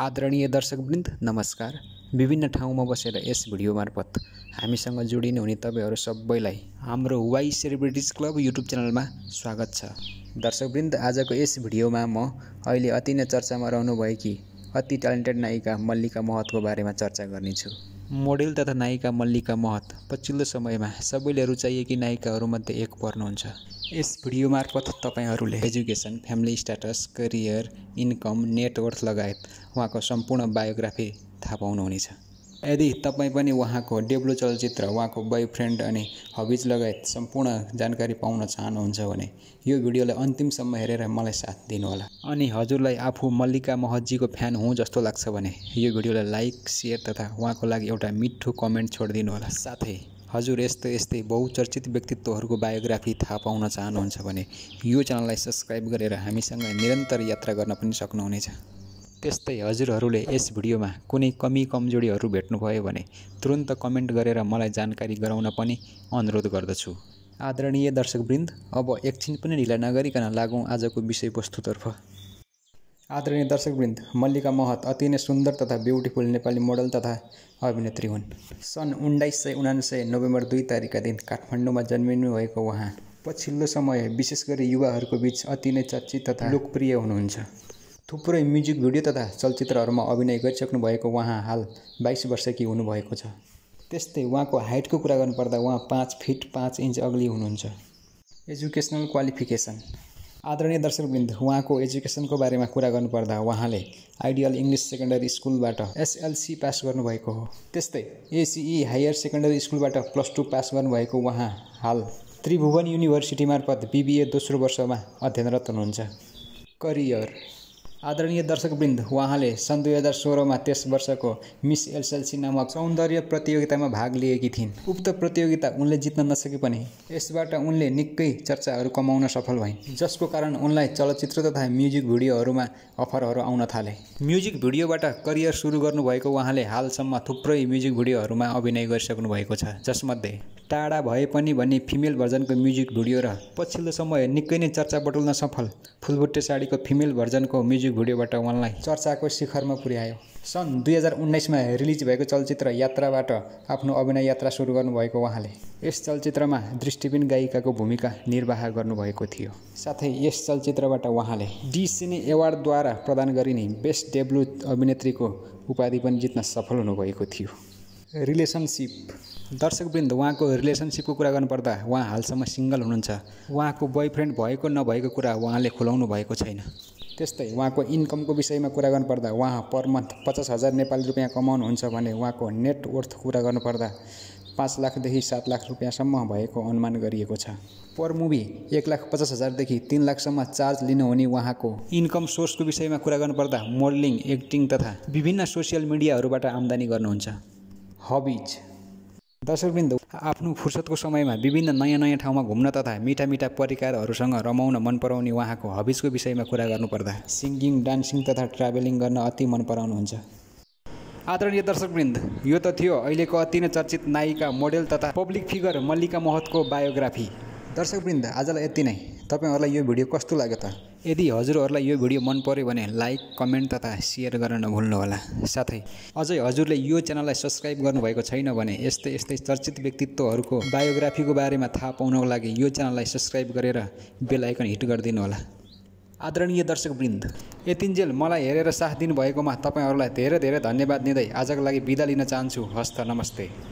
आदरणीय दर्शकवृन्द नमस्कार विभिन्न ठाउँमा बसेर यस भिडियो मार्फत हामीसँग जोडिनु हुने तपाईँहरू सबैलाई हाम्रो वाइ सेलिब्रिटिज क्लब युट्युब च्यानलमा स्वागत छ दर्शकवृन्द आजको यस भिडियोमा म अहिले अति नै चर्चामा रहनु कि अति ट्यालेन्टेड नायिका मल्लिका महतको बारेमा चर्चा गर्नेछु मोडेल तथा नायिका मल्लिका महत पछिल्लो समयमा सबैले रुचाइएकी नायिकाहरूमध्ये एक पर्नुहुन्छ यस भिडियो मार्फत तपाईँहरूले education family status career income net worth लगायत उहाँको सम्पूर्ण बायोग्राफी थाहा पाउनुहुनेछ यदि तपाईँ पनि उहाँको डेब्लु चलचित्र उहाँको बोयफ्रेन्ड अनि हबिज लगायत सम्पूर्ण जानकारी पाउन चाहनुहुन्छ भने यो भिडियोलाई अन्तिमसम्म हेरेर मलाई साथ दिनुहोला अनि हजुरलाई आफू मल्लिका महजीको फ्यान हुँ जस्तो लाग्छ भने यो भिडियोलाई लाइक सेयर तथा उहाँको लागि एउटा मिठो कमेन्ट छोडिदिनुहोला साथै हजुर यस्तै यस्तै बहुचर्चित व्यक्तित्वहरूको बायोग्राफी थाहा पाउन चाहनुहुन्छ भने यो च्यानललाई सब्सक्राइब गरेर हामीसँग निरन्तर यात्रा गर्न पनि सक्नुहुनेछ त्यस्तै हजुरहरूले यस भिडियोमा कुनै कमी कमजोरीहरू भेट्नुभयो भने तुरन्त कमेन्ट गरेर मलाई जानकारी गराउन पनि अनुरोध गर्दछु आदरणीय दर्शकवृन्द अब एकछिन पनि ढिला नगरिकन लागौँ आजको विषयवस्तुतर्फ आदरणीय दर्शकवृन्द मल्लिका महत अति नै सुन्दर तथा ब्युटिफुल नेपाली मोडल तथा अभिनेत्री हुन् सन् उन्नाइस सय उनान्सय नोभेम्बर दुई तारिकका दिन काठमाडौँमा जन्मिनुभएको उहाँ पछिल्लो समय विशेष गरी युवाहरूको बिच अति नै चर्चित तथा लोकप्रिय हुनुहुन्छ थुप्रै म्युजिक भिडियो तथा चलचित्रहरूमा अभिनय गरिसक्नु भएको उहाँ हाल बाइस वर्षकी हुनुभएको छ त्यस्तै उहाँको हाइटको कुरा गर्नुपर्दा उहाँ पाँच फिट पाँच इन्च अग्ली हुनुहुन्छ एजुकेसनल क्वालिफिकेसन आदरणीय दर्शकवृन्द उहाँको एजुकेसनको बारेमा कुरा गर्नुपर्दा उहाँले आइडियल इङ्ग्लिस सेकेन्डरी स्कुलबाट एसएलसी पास गर्नुभएको हो त्यस्तै एसिई हायर सेकेन्डरी स्कुलबाट प्लस टू पास गर्नुभएको उहाँ हाल त्रिभुवन युनिभर्सिटी मार्फत बिबिए दोस्रो वर्षमा अध्ययनरत हुनुहुन्छ करियर आदरणीय दर्शकवृन्द उहाँले सन् दुई हजार सोह्रमा त्यस वर्षको मिस एलसेलसी नामक सौन्दर्य प्रतियोगितामा भाग लिएकी थिइन् उक्त प्रतियोगिता उनले जित्न नसके पनि यसबाट उनले निकै चर्चाहरू कमाउन सफल भइन् जसको कारण उनलाई चलचित्र तथा म्युजिक भिडियोहरूमा अफरहरू आउन थाले म्युजिक भिडियोबाट करियर सुरु गर्नुभएको उहाँले हालसम्म थुप्रै म्युजिक भिडियोहरूमा अभिनय गरिसक्नु भएको छ जसमध्ये टाढा भए पनि भन्ने फिमेल भर्जनको म्युजिक भिडियो र पछिल्लो समय निकै नै चर्चा बटुल्न सफल फुलबुट्टे साडीको फिमेल भर्जनको म्युजिक म्युजिक भिडियोबाट उहाँलाई चर्चाको शिखरमा पुर्यायो सन् दुई हजार उन्नाइसमा रिलिज भएको चलचित्र यात्राबाट आफ्नो अभिनय यात्रा सुरु गर्नुभएको उहाँले यस चलचित्रमा दृष्टिबिन गायिकाको भूमिका निर्वाह गर्नुभएको थियो साथै यस चलचित्रबाट उहाँले डी सिने एवार्डद्वारा प्रदान गरिने बेस्ट डेब्लु अभिनेत्रीको उपाधि पनि जित्न सफल हुनुभएको थियो रिलेसनसिप दर्शकवृन्द उहाँको रिलेसनसिपको कुरा गर्नुपर्दा उहाँ हालसम्म सिङ्गल हुनुहुन्छ उहाँको बोयफ्रेन्ड भएको नभएको कुरा उहाँले खुलाउनु भएको छैन त्यस्तै उहाँको इन्कमको विषयमा कुरा गर्नुपर्दा उहाँ पर मन्थ पचास हजार नेपाली रुपियाँ कमाउनुहुन्छ भने उहाँको नेटवर्थ कुरा गर्नुपर्दा पाँच लाखदेखि सात लाख रुपियाँसम्म भएको अनुमान गरिएको छ पर मुभी एक लाख पचास हजारदेखि तिन लाखसम्म चार्ज लिनुहुने उहाँको इन्कम सोर्सको विषयमा कुरा गर्नुपर्दा मोडलिङ एक्टिङ तथा विभिन्न सोसियल मिडियाहरूबाट आम्दानी गर्नुहुन्छ हबिज दर्शकबिन्दु आफ्नो फुर्सदको समयमा विभिन्न नयाँ नयाँ ठाउँमा घुम्न तथा मिठा मिठा परिकारहरूसँग रमाउन मन पराउने उहाँको हबिजको विषयमा कुरा गर्नुपर्दा सिङ्गिङ डान्सिङ तथा ट्राभलिङ गर्न अति मन पराउनुहुन्छ आदरणीय दर्शकवृन्द यो त थियो अहिलेको अति नै चर्चित नायिका मोडेल तथा पब्लिक फिगर मल्लिका महतको बायोग्राफी दर्शकवृन्द आजलाई यति नै तपाईँहरूलाई यो भिडियो कस्तो लाग्यो त यदि हजुरहरूलाई यो भिडियो मन पऱ्यो भने लाइक कमेन्ट तथा सेयर गर्न नभुल्नुहोला साथै अझै हजुरले यो च्यानललाई सब्सक्राइब गर्नुभएको छैन भने यस्तै यस्तै चर्चित व्यक्तित्वहरूको बायोग्राफीको बारेमा थाहा पाउनको लागि यो च्यानललाई सब्सक्राइब गरेर बेलायकन हिट गरिदिनु होला आदरणीय वृन्द यतिन्जेल मलाई हेरेर साथ दिनुभएकोमा तपाईँहरूलाई धेरै धेरै धन्यवाद दिँदै आजको लागि बिदा लिन चाहन्छु हस्त नमस्ते